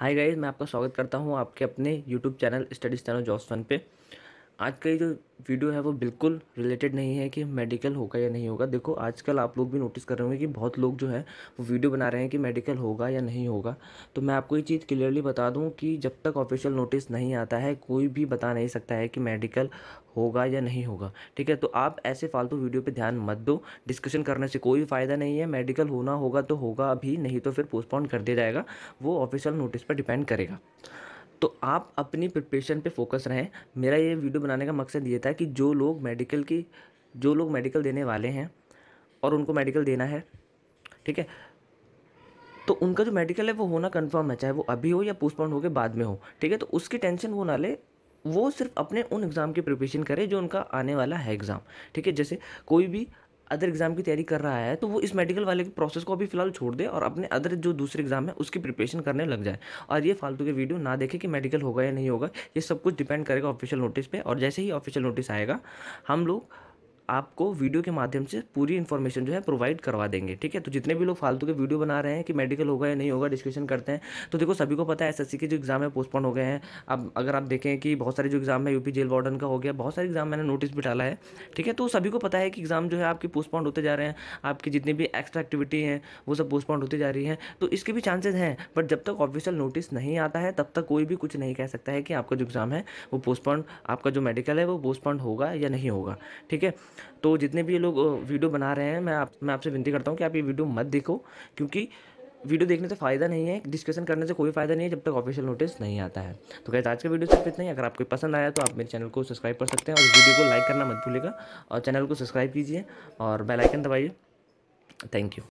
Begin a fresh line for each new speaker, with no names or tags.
hi guys मैं आपका स्वागत करता हूँ आपके अपने यूट्यूब चैनल स्टडीज चैनल जॉसफन पे आज ये जो वीडियो है वो बिल्कुल रिलेटेड नहीं है कि मेडिकल होगा या नहीं होगा देखो आजकल आप लोग भी नोटिस कर रहे होंगे कि बहुत लोग जो है वो वीडियो बना रहे हैं कि मेडिकल होगा या नहीं होगा तो मैं आपको ये चीज़ क्लियरली बता दूं कि जब तक ऑफिशियल नोटिस नहीं आता है कोई भी बता नहीं सकता है कि मेडिकल होगा या नहीं होगा ठीक है तो आप ऐसे फालतू वीडियो पर ध्यान मत दो डिस्कशन करने से कोई फ़ायदा नहीं है मेडिकल होना होगा तो होगा अभी नहीं तो फिर पोस्टपोन कर दिया जाएगा वो ऑफिशियल नोटिस पर डिपेंड करेगा तो आप अपनी प्रिपरेशन पे फोकस रहें मेरा ये वीडियो बनाने का मकसद ये था कि जो लोग मेडिकल की जो लोग मेडिकल देने वाले हैं और उनको मेडिकल देना है ठीक है तो उनका जो मेडिकल है वो होना कन्फर्म है चाहे वो अभी हो या पोस्टपोन होकर बाद में हो ठीक है तो उसकी टेंशन वो ना ले वो सिर्फ अपने उन एग्ज़ाम की प्रिपरेशन करे जो उनका आने वाला है एग्ज़ाम ठीक है जैसे कोई भी अदर एग्ज़ाम की तैयारी कर रहा है तो वो इस मेडिकल वाले के प्रोसेस को अभी फिलहाल छोड़ दे और अपने अदर जो दूसरे एग्ज़ाम है उसकी प्रिपरेशन करने लग जाए और ये फालतू के वीडियो ना देखे कि मेडिकल होगा या नहीं होगा ये सब कुछ डिपेंड करेगा ऑफिशियल नोटिस पर और जैसे ही ऑफिशियल नोटिस आएगा हम लोग आपको वीडियो के माध्यम से पूरी इन्फॉर्मेशन जो है प्रोवाइड करवा देंगे ठीक है तो जितने भी लोग फालतू के वीडियो बना रहे हैं कि मेडिकल होगा या नहीं होगा डिस्कशन करते हैं तो देखो सभी को पता है एस के जो एग्ज़ाम है पोस्टपोन हो गए हैं अब अगर आप देखें कि बहुत सारे जो एग्ज़ाम है यूपी जेल वार्डन का हो गया बहुत सारे एग्ज़ाम मैंने नोटिस भी डाला है ठीक है तो सभी को पता है कि एग्ज़ाम जो है आपके पोस्टपोन होते जा रहे हैं आपकी जितनी भी एक्स्ट्रा एक्टिविटी हैं वो सब पोस्टपोन होती जा रही है तो इसके भी चांसेज हैं बट जब तक ऑफिशियल नोटिस नहीं आता है तब तक कोई भी कुछ नहीं कह सकता है कि आपका जो एग्ज़ाम है वो पोस्टपोन आपका जो मेडिकल है वो पोस्टपोन होगा या नहीं होगा ठीक है तो जितने भी ये लोग वीडियो बना रहे हैं मैं आप मैं आपसे विनती करता हूँ कि आप ये वीडियो मत देखो क्योंकि वीडियो देखने से फ़ायदा नहीं है डिस्कशन करने से कोई फ़ायदा नहीं है जब तक ऑफिशियल नोटिस नहीं आता है तो कहते आज का वीडियो सिर्फ इतना ही अगर आपको पसंद आया तो आप मेरे चैनल को सब्सक्राइब कर सकते हैं और वीडियो को लाइक करना मत भूलेगा और चैनल को सब्सक्राइब कीजिए और बेलाइकन दबाइए थैंक यू